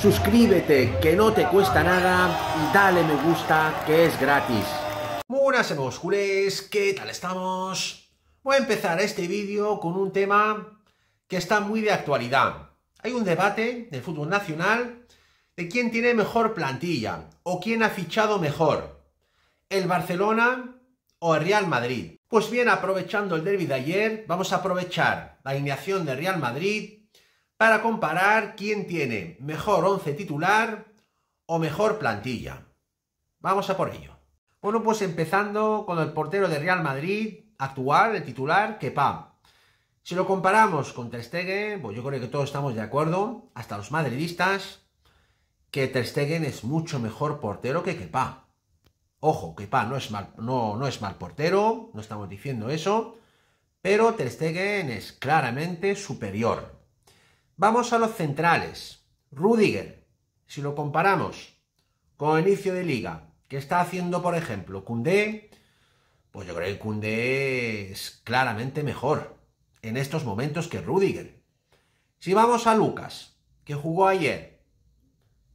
suscríbete que no te cuesta nada y dale me gusta que es gratis. Muy buenas amigos culés, ¿qué tal estamos? Voy a empezar este vídeo con un tema que está muy de actualidad. Hay un debate del fútbol nacional de quién tiene mejor plantilla o quién ha fichado mejor, el Barcelona o el Real Madrid. Pues bien, aprovechando el derbi de ayer, vamos a aprovechar la alineación del Real Madrid para comparar quién tiene mejor 11 titular o mejor plantilla. Vamos a por ello. Bueno, pues empezando con el portero de Real Madrid actual, el titular, Kepa. Si lo comparamos con Ter Stegen, pues yo creo que todos estamos de acuerdo, hasta los madridistas, que Ter Stegen es mucho mejor portero que Kepa. Ojo, Kepa no es mal, no, no es mal portero, no estamos diciendo eso, pero Ter Stegen es claramente superior. Vamos a los centrales. Rudiger, si lo comparamos con el inicio de liga, que está haciendo, por ejemplo, Cundé, pues yo creo que Cundé es claramente mejor en estos momentos que Rudiger. Si vamos a Lucas, que jugó ayer,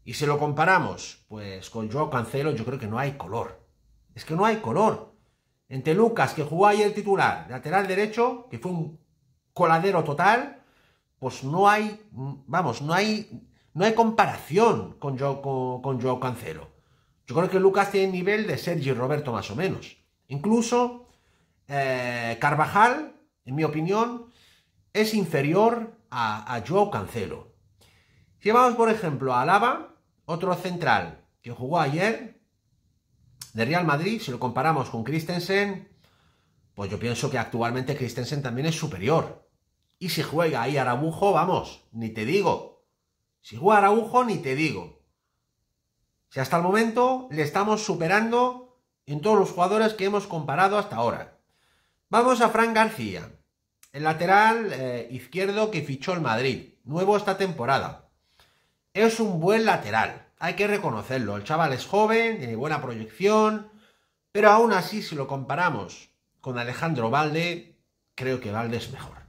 y si lo comparamos, pues con Joao Cancelo, yo creo que no hay color. Es que no hay color. Entre Lucas, que jugó ayer titular, lateral derecho, que fue un coladero total, pues no hay, vamos, no hay, no hay comparación con Joao, con, Cancelo. Yo creo que Lucas tiene nivel de Sergi Roberto más o menos. Incluso eh, Carvajal, en mi opinión, es inferior a, a Joao Cancelo. Si vamos, por ejemplo, a Alaba, otro central que jugó ayer de Real Madrid, si lo comparamos con Christensen, pues yo pienso que actualmente Christensen también es superior. Y si juega ahí Araujo, vamos, ni te digo. Si juega Araujo, ni te digo. Si hasta el momento le estamos superando en todos los jugadores que hemos comparado hasta ahora. Vamos a Fran García, el lateral eh, izquierdo que fichó el Madrid, nuevo esta temporada. Es un buen lateral, hay que reconocerlo. El chaval es joven, tiene buena proyección, pero aún así si lo comparamos con Alejandro Valde, creo que Valde es mejor.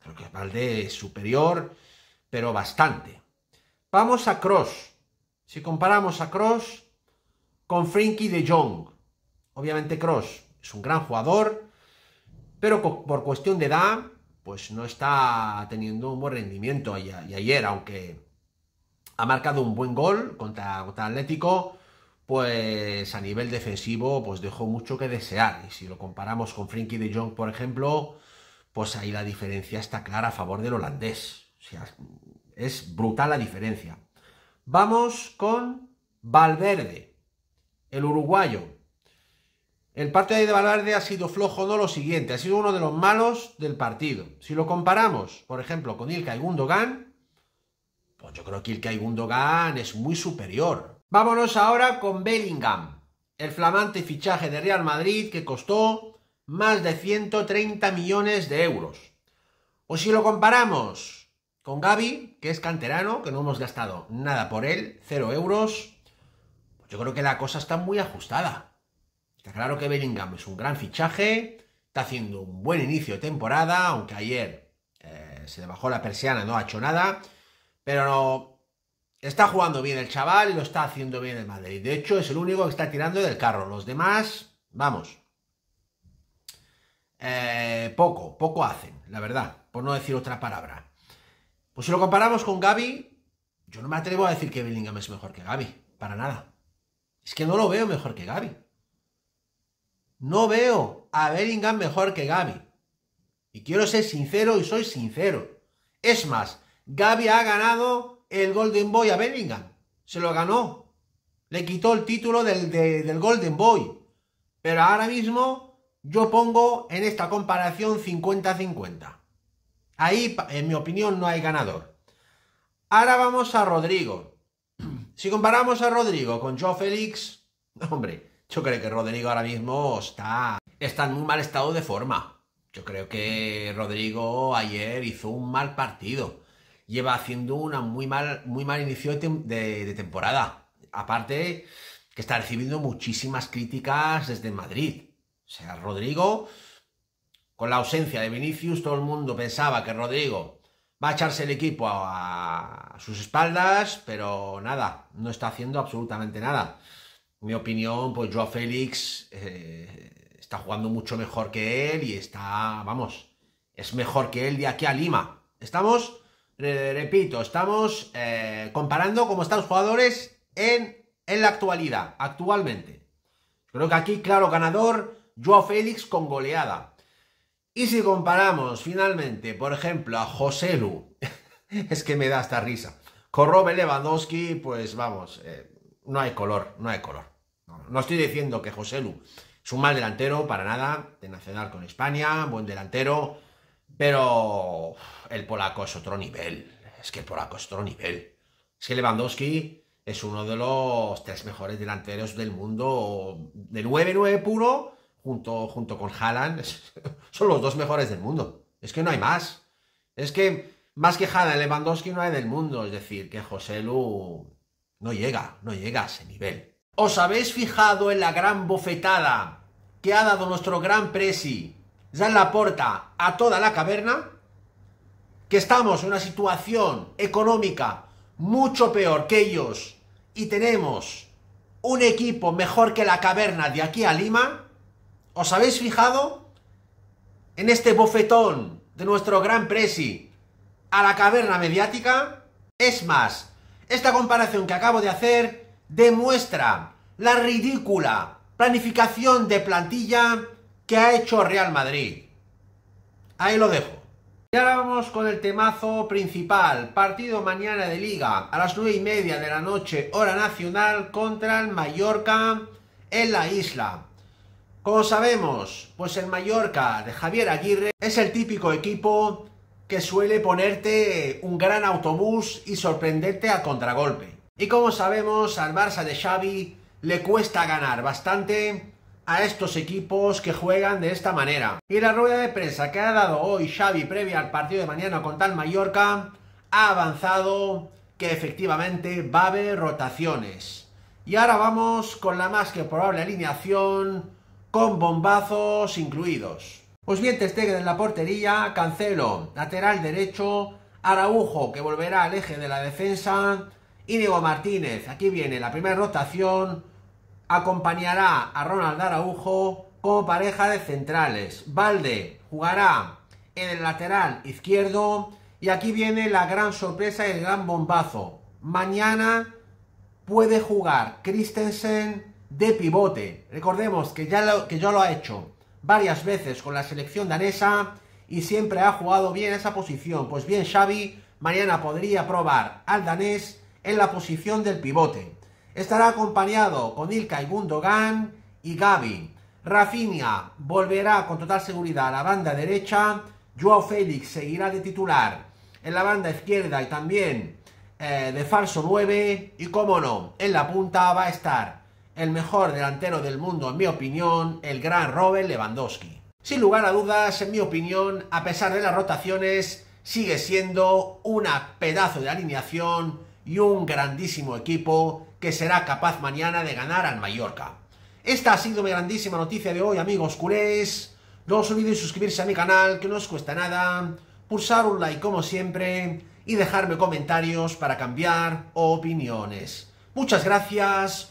Creo que Valde es superior, pero bastante. Vamos a Cross. Si comparamos a Cross con Frenkie de Jong, obviamente Cross es un gran jugador, pero por cuestión de edad, pues no está teniendo un buen rendimiento. Y, ayer, aunque ha marcado un buen gol contra, Atlético, pues a nivel defensivo, pues dejó mucho que desear. Y si lo comparamos con Frenkie de Jong, por ejemplo, pues ahí la diferencia está clara a favor del holandés. O sea, es brutal la diferencia. Vamos con Valverde, el uruguayo. El partido de Valverde ha sido flojo, no lo siguiente, ha sido uno de los malos del partido. Si lo comparamos, por ejemplo, con Ilkay Gundogan, pues yo creo que Ilkay Gundogan es muy superior. Vámonos ahora con Bellingham, el flamante fichaje de Real Madrid que costó más de 130 millones de euros. O si lo comparamos con Gaby, que es canterano, que no hemos gastado nada por él, Cero euros, yo creo que la cosa está muy ajustada. Está claro que Bellingham es un gran fichaje, está haciendo un buen inicio de temporada, aunque ayer eh, se le bajó la persiana, no ha hecho nada, pero está jugando bien el chaval y lo está haciendo bien el Madrid. De hecho, es el único que está tirando del carro. Los demás, vamos, eh, poco, poco hacen, la verdad, por no decir otra palabra Pues si lo comparamos con Gaby, yo no me atrevo a decir que Bellingham es mejor que Gaby, para nada. Es que no lo veo mejor que Gaby. No veo a Bellingham mejor que Gaby. Y quiero ser sincero y soy sincero. Es más, Gaby ha ganado el Golden Boy a Bellingham. Se lo ganó. Le quitó el título del, del Golden Boy. Pero ahora mismo yo pongo en esta comparación 50-50. Ahí, en mi opinión, no hay ganador. Ahora vamos a Rodrigo. Si comparamos a Rodrigo con Joe Félix, hombre, yo creo que Rodrigo ahora mismo está, está en muy mal estado de forma. Yo creo que Rodrigo ayer hizo un mal partido. Lleva haciendo una muy mal, muy mal inicio de temporada. Aparte que está recibiendo muchísimas críticas desde Madrid o sea, Rodrigo, con la ausencia de Vinicius, todo el mundo pensaba que Rodrigo va a echarse el equipo a, sus espaldas, pero nada, no está haciendo absolutamente nada. mi opinión, pues Joao Félix eh, está jugando mucho mejor que él y está, vamos, es mejor que él de aquí a Lima. Estamos, repito, estamos eh, comparando cómo están los jugadores en, en la actualidad, actualmente. Creo que aquí, claro, ganador Joao Félix con goleada. Y si comparamos finalmente, por ejemplo, a José Lu, es que me da hasta risa. Con Robert Lewandowski, pues vamos, eh, no hay color, no hay color. No, estoy diciendo que José Lu es un mal delantero, para nada, de nacional con España, buen delantero, pero el polaco es otro nivel. Es que el polaco es otro nivel. Es que Lewandowski es uno de los tres mejores delanteros del mundo de 9-9 puro junto, con Haaland, son los dos mejores del mundo. Es que no hay más. Es que más que Haaland, Lewandowski no hay del mundo. Es decir, que José Lu no llega, no llega a ese nivel. ¿Os habéis fijado en la gran bofetada que ha dado nuestro gran presi, la puerta a toda la caverna? Que estamos en una situación económica mucho peor que ellos y tenemos un equipo mejor que la caverna de aquí a Lima ¿Os habéis fijado en este bofetón de nuestro gran presi a la caverna mediática? Es más, esta comparación que acabo de hacer demuestra la ridícula planificación de plantilla que ha hecho Real Madrid. Ahí lo dejo. Y ahora vamos con el temazo principal, partido mañana de Liga a las nueve y media de la noche, hora nacional, contra el Mallorca en la isla. Como sabemos, pues el Mallorca de Javier Aguirre es el típico equipo que suele ponerte un gran autobús y sorprenderte a contragolpe. Y como sabemos, al Barça de Xavi le cuesta ganar bastante a estos equipos que juegan de esta manera. Y la rueda de prensa que ha dado hoy Xavi previa al partido de mañana con tal Mallorca ha avanzado que efectivamente va a haber rotaciones. Y ahora vamos con la más que probable alineación con bombazos incluidos. Pues bien Stegen en la portería, Cancelo, lateral derecho, Araujo que volverá al eje de la defensa, y Diego Martínez, aquí viene la primera rotación, acompañará a Ronald Araujo como pareja de centrales. Valde jugará en el lateral izquierdo y aquí viene la gran sorpresa y el gran bombazo. Mañana puede jugar Christensen de pivote. Recordemos que ya lo, que lo ha hecho varias veces con la selección danesa y siempre ha jugado bien esa posición. Pues bien, Xavi mañana podría probar al danés en la posición del pivote. Estará acompañado con Ilkay Gundogan y Gaby. Rafinha volverá con total seguridad a la banda derecha. Joao Félix seguirá de titular en la banda izquierda y también eh, de falso 9. Y como no, en la punta va a estar el mejor delantero del mundo en mi opinión, el gran Robert Lewandowski. Sin lugar a dudas, en mi opinión, a pesar de las rotaciones, sigue siendo una pedazo de alineación y un grandísimo equipo que será capaz mañana de ganar al Mallorca. Esta ha sido mi grandísima noticia de hoy, amigos culés. No os olvidéis suscribirse a mi canal, que no os cuesta nada, pulsar un like como siempre y dejarme comentarios para cambiar opiniones. Muchas gracias.